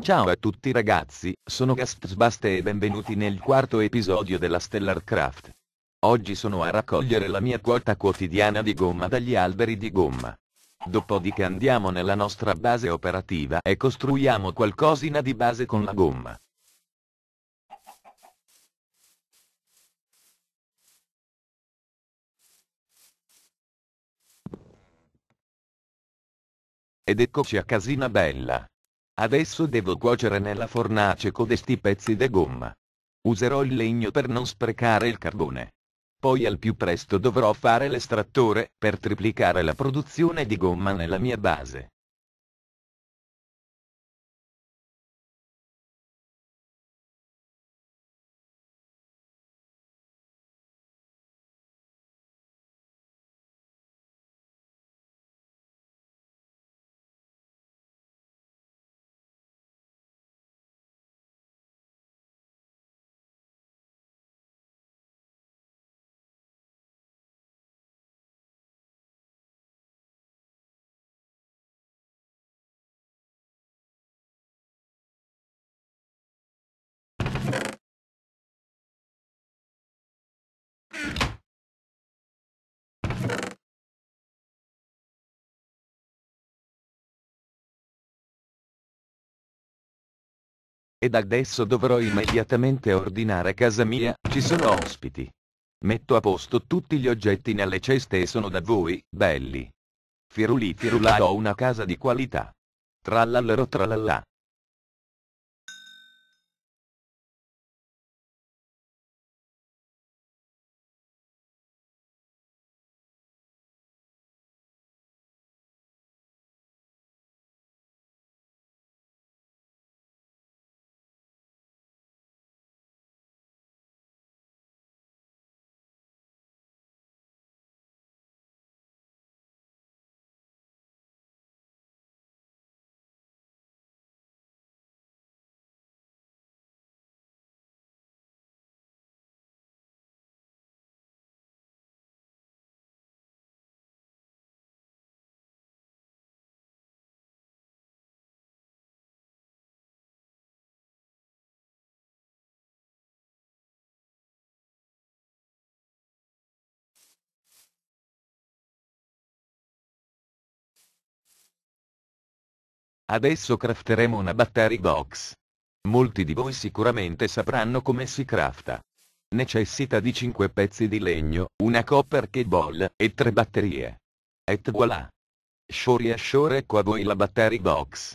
Ciao a tutti ragazzi, sono Gastsbaste e benvenuti nel quarto episodio della Stellar Craft. Oggi sono a raccogliere la mia quota quotidiana di gomma dagli alberi di gomma. Dopodiché andiamo nella nostra base operativa e costruiamo qualcosina di base con la gomma. Ed eccoci a Casina Bella. Adesso devo cuocere nella fornace codesti pezzi di gomma. Userò il legno per non sprecare il carbone. Poi al più presto dovrò fare l'estrattore per triplicare la produzione di gomma nella mia base. ed adesso dovrò immediatamente ordinare casa mia, ci sono ospiti. Metto a posto tutti gli oggetti nelle ceste e sono da voi, belli. Firuli firula ho una casa di qualità. Trallallero trallallà. Adesso crafteremo una battery box. Molti di voi sicuramente sapranno come si crafta. Necessita di 5 pezzi di legno, una copper keyball, e 3 batterie. Et voilà. Sciori a sciore qua voi la battery box.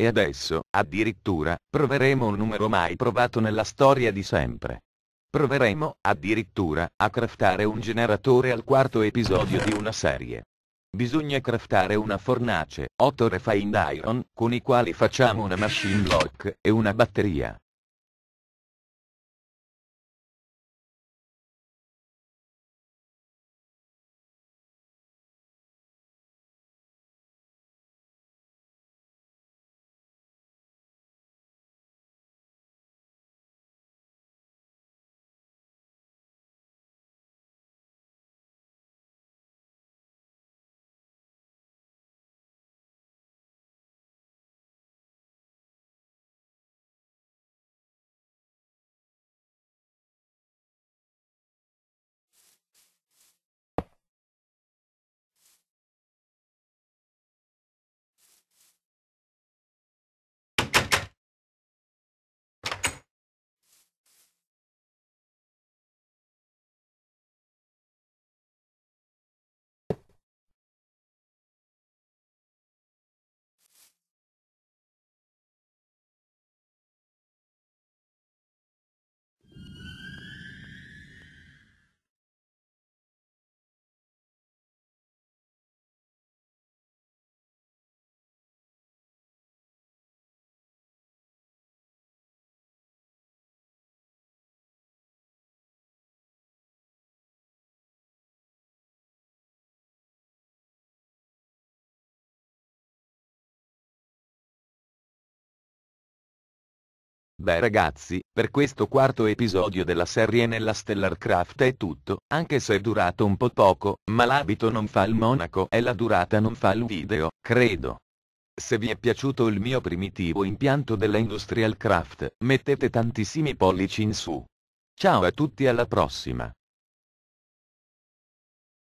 E adesso, addirittura, proveremo un numero mai provato nella storia di sempre. Proveremo, addirittura, a craftare un generatore al quarto episodio di una serie. Bisogna craftare una fornace, 8 refined iron, con i quali facciamo una machine block e una batteria. Beh ragazzi, per questo quarto episodio della serie nella Stellarcraft è tutto, anche se è durato un po' poco, ma l'abito non fa il monaco e la durata non fa il video, credo. Se vi è piaciuto il mio primitivo impianto della Industrial Craft, mettete tantissimi pollici in su. Ciao a tutti alla prossima.